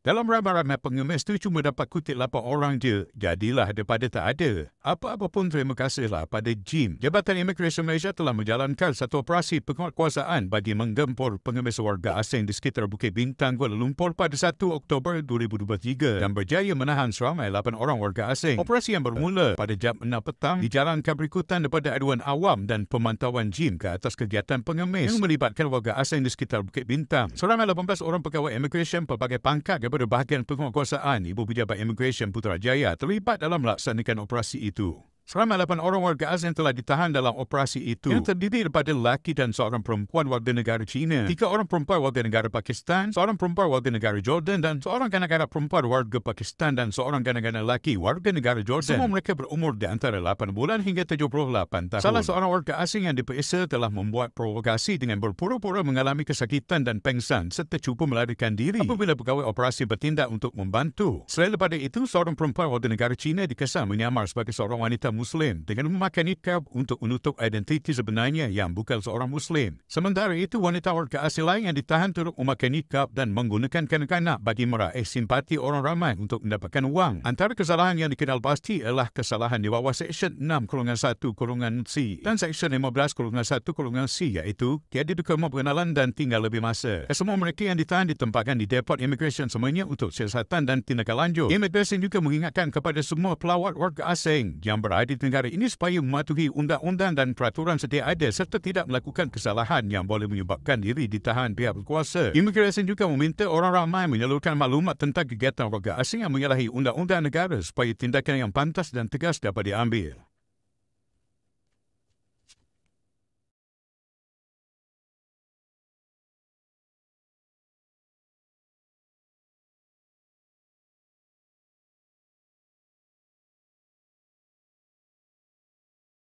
Dalam ramai-ramai pengemis tu cuma dapat kutip lapan orang je. Jadilah daripada tak ada. Apa-apa pun terima kasihlah pada Jim. Jabatan Imigresen Malaysia telah menjalankan satu operasi penguatkuasaan bagi menggempur pengemis warga asing di sekitar Bukit Bintang Kuala Lumpur pada 1 Oktober 2023 dan berjaya menahan seramai 8 orang warga asing. Operasi yang bermula pada jam 6 petang dijalankan berikutan daripada aduan awam dan pemantauan Jim ke atas kegiatan pengemis yang melibatkan warga asing di sekitar Bukit Bintang. Seramai 18 orang pegawai Imigresen pelbagai pangkat daripada bahagian penguatkuasaan Ibu Pejabat Imigresen Putrajaya terlibat dalam melaksanakan operasi ini. itu. Selama 8 orang warga asing telah ditahan dalam operasi itu yang terdiri daripada lelaki dan seorang perempuan warga negara China, tiga orang perempuan warga negara Pakistan, seorang perempuan warga negara Jordan dan seorang kanak-kanak perempuan warga Pakistan dan seorang kanak-kanak lelaki warga negara Jordan. Semua mereka berumur di antara 8 bulan hingga 78 tahun. Salah seorang warga asing yang diperiksa telah membuat provokasi dengan berpura-pura mengalami kesakitan dan pengsan serta cuba melarikan diri apabila pegawai operasi bertindak untuk membantu. Selain daripada itu, seorang perempuan warga negara China dikesan menyamar sebagai seorang wanita Muslim dengan memakai nikab untuk menutup identiti sebenarnya yang bukan seorang Muslim. Sementara itu, wanita warga asli lain yang ditahan turut memakai nikab dan menggunakan kanak-kanak bagi meraih simpati orang ramai untuk mendapatkan wang. Antara kesalahan yang dikenal pasti ialah kesalahan di bawah Seksyen 6 Kurungan 1 Kurungan C dan Seksyen 15 Kurungan 1 Kurungan C iaitu tiada dokumen pengenalan dan tinggal lebih masa. semua mereka yang ditahan ditempatkan di depot immigration semuanya untuk siasatan dan tindakan lanjut. Immigration juga mengingatkan kepada semua pelawat warga asing yang berada di negara ini supaya mematuhi undang-undang dan peraturan setiap ada serta tidak melakukan kesalahan yang boleh menyebabkan diri ditahan pihak berkuasa. Immigration juga meminta orang ramai menyalurkan maklumat tentang kegiatan warga asing yang menyalahi undang-undang negara supaya tindakan yang pantas dan tegas dapat diambil.